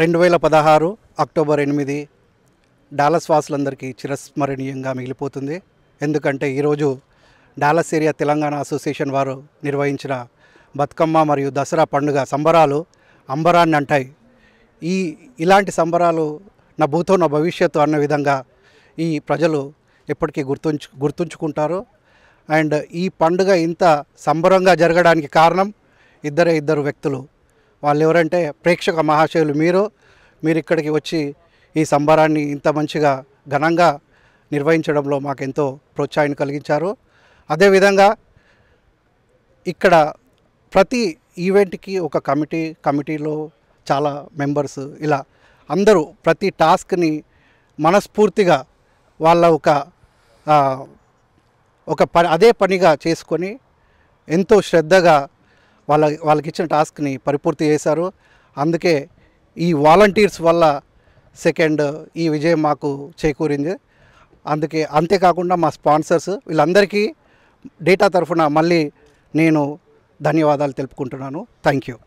రెండు వేల పదహారు అక్టోబర్ ఎనిమిది డాలస్ వాసులందరికీ చిరస్మరణీయంగా మిగిలిపోతుంది ఎందుకంటే ఈరోజు డాలస్ ఏరియా తెలంగాణ అసోసియేషన్ వారు నిర్వహించిన బతుకమ్మ మరియు దసరా పండుగ సంబరాలు అంబరాన్ని అంటాయి ఈ ఇలాంటి సంబరాలు నా భూతో నా భవిష్యత్తు అన్న విధంగా ఈ ప్రజలు ఎప్పటికీ గుర్తుంచు గుర్తుంచుకుంటారు అండ్ ఈ పండుగ ఇంత సంబరంగా జరగడానికి కారణం ఇద్దరే ఇద్దరు వ్యక్తులు వాళ్ళు ఎవరంటే ప్రేక్షక మహాశయులు మీరు మీరు ఇక్కడికి వచ్చి ఈ సంబరాన్ని ఇంత మంచిగా ఘనంగా నిర్వహించడంలో మాకెంతో ప్రోత్సాహం కలిగించారు అదేవిధంగా ఇక్కడ ప్రతి ఈవెంట్కి ఒక కమిటీ కమిటీలో చాలా మెంబర్స్ ఇలా అందరూ ప్రతి టాస్క్ని మనస్ఫూర్తిగా వాళ్ళ ఒక ఒక పని అదే పనిగా చేసుకొని ఎంతో శ్రద్ధగా వాళ్ళ వాళ్ళకి ఇచ్చిన టాస్క్ని పరిపూర్తి చేశారు అందుకే ఈ వాలంటీర్స్ వల్ల సెకండ్ ఈ విజయం మాకు చేకూరింది అందుకే అంతేకాకుండా మా స్పాన్సర్స్ వీళ్ళందరికీ డేటా తరఫున మళ్ళీ నేను ధన్యవాదాలు తెలుపుకుంటున్నాను థ్యాంక్ యూ